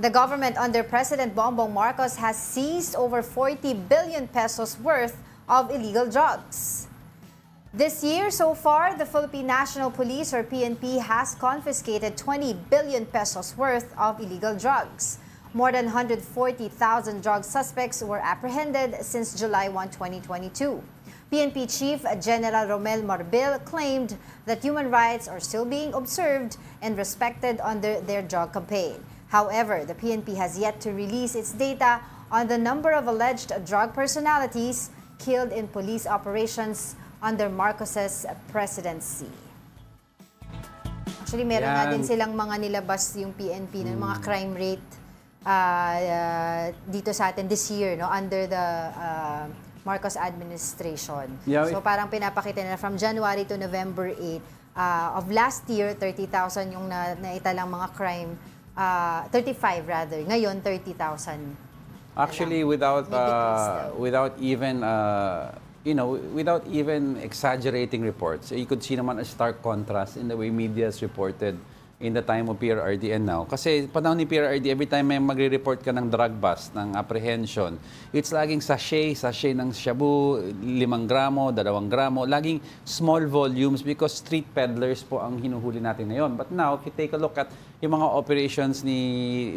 The government under President Bongbong Marcos has seized over 40 billion pesos worth of illegal drugs. This year so far, the Philippine National Police or PNP has confiscated 20 billion pesos worth of illegal drugs. More than 140,000 drug suspects were apprehended since July 1, 2022. PNP Chief General Romel Marbil claimed that human rights are still being observed and respected under their drug campaign. However, the PNP has yet to release its data on the number of alleged drug personalities killed in police operations under Marcos's presidency. Actually, meron Yan. na din silang mga nilabas yung PNP ng hmm. mga crime rate uh, uh, dito sa atin this year, no? Under the uh, Marcos administration. Yeah, so parang pinapakita nila from January to November 8 uh, of last year, 30,000 yung na, naitalang mga crime uh, ah, 35 rather. Ngayon, 30,000. Actually, lang. without, uh, without even, uh, you know, without even exaggerating reports, you could see naman a stark contrast in the way media's reported in the time of PRRD and now. Kasi panahon ni PRRD, every time may magre-report ka ng drug bust, ng apprehension, it's laging sachet, sachet ng shabu, limang gramo, dalawang gramo, laging small volumes because street peddlers po ang hinuhuli natin ngayon. But now, if you take a look at yung mga operations ni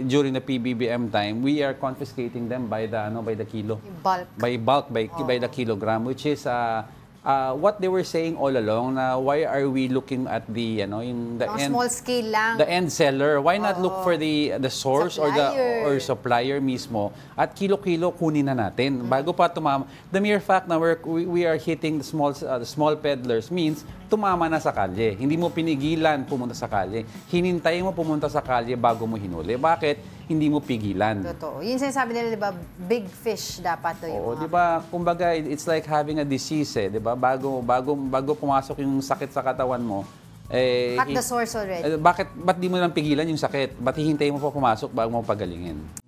during the PBBM time, we are confiscating them by the ano by the kilo. Bulk. By bulk by oh. by the kilogram which is uh, uh, what they were saying all along na why are we looking at the you know in the Mga end, small scale lang the end seller why not Oo. look for the the source supplier. or the or supplier mismo at kilo-kilo kunin na natin mm. bago pa tumama the mere fact na we're, we, we are hitting the small uh, the small peddlers means tumama na sa kalye. Hindi mo pinigilan pumunta sa kalye. Hinintay mo pumunta sa kalye bago mo hinuli. Bakit? Hindi mo pigilan. Totoo. Yun sinasabi nila, di ba, big fish dapat to yung Oo, di ba? Kumbaga, it's like having a disease, eh, di ba? Bago, bago, bago pumasok yung sakit sa katawan mo, eh, At the source already. Eh, bakit, ba't di mo lang pigilan yung sakit? Ba't hihintayin mo pa pumasok bago mo pagalingin?